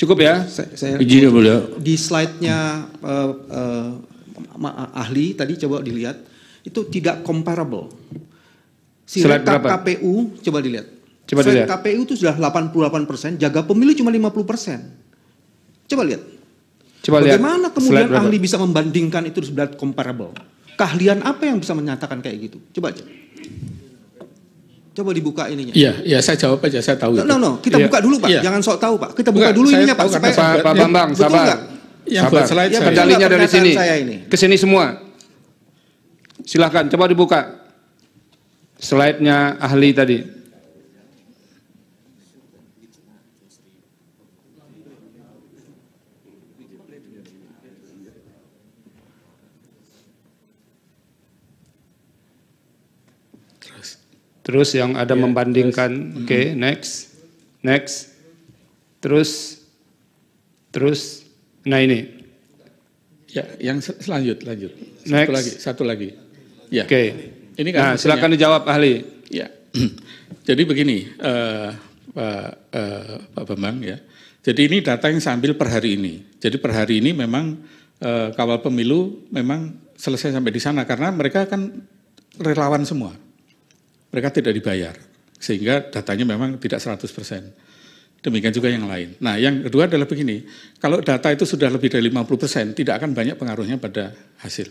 Cukup ya. Saya, saya Izin Ya, Di slide-nya uh, uh, ahli tadi coba dilihat itu tidak comparable. Slide berapa? KPU coba dilihat. Coba slide dilihat. KPU itu sudah 88%, persen jaga pemilu cuma 50%. persen. Coba lihat. Coba Bagaimana lihat. kemudian ahli bisa membandingkan itu sebenarnya comparable? Keahlian apa yang bisa menyatakan kayak gitu? Coba aja. Coba dibuka ininya. Iya, iya saya jawab aja, saya tahu. No, itu. no, no. kita ya. buka dulu Pak, ya. jangan sok tahu Pak. Kita buka Bukan, dulu ininya Pak. Supaya, Pak, Pak Bambang, betul sabar. Yang sabar. slide ya, Kendalinya dari sini. Ke sini semua. Silahkan, coba dibuka. Slide-nya ahli tadi. Terus. Terus yang ada yeah, membandingkan, oke, okay, mm -hmm. next, next, terus, terus, nah ini. Ya, yang selanjutnya lanjut. Satu next. lagi, satu lagi. Ya. Oke. Okay. Ini kan nah, silakan dijawab ahli. Ya. Jadi begini, uh, Pak, uh, Pak Bambang ya. Jadi ini data yang sambil per hari ini. Jadi per hari ini memang uh, kawal pemilu memang selesai sampai di sana karena mereka kan relawan semua mereka tidak dibayar. Sehingga datanya memang tidak 100%. Demikian juga yang lain. Nah, yang kedua adalah begini, kalau data itu sudah lebih dari 50%, tidak akan banyak pengaruhnya pada hasil.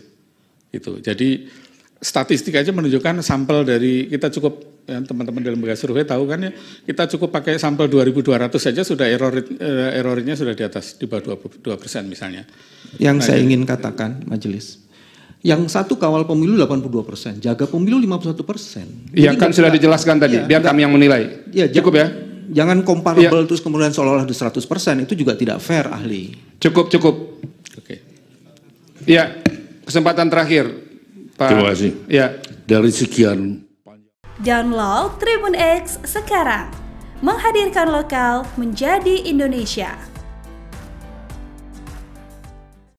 Itu. Jadi statistik aja menunjukkan sampel dari kita cukup ya, teman-teman dalam lembaga survei tahu kan ya, kita cukup pakai sampel 2200 saja sudah error eh, errornya sudah di atas di bawah 22% misalnya. Yang nah, saya ya. ingin katakan majelis yang satu kawal pemilu 82 persen, jaga pemilu 51 persen. Iya kan sudah dijelaskan tadi, ya, biar enggak, kami yang menilai. Ya, Cukup ya? Jangan iya. comparable ya. terus kemudian seolah-olah di 100 persen, itu juga tidak fair ahli. Cukup, cukup. Oke. Iya, kesempatan terakhir. Pak. Terima kasih. Ya. Dari sekian. Download Tribun X sekarang. Menghadirkan lokal menjadi Indonesia.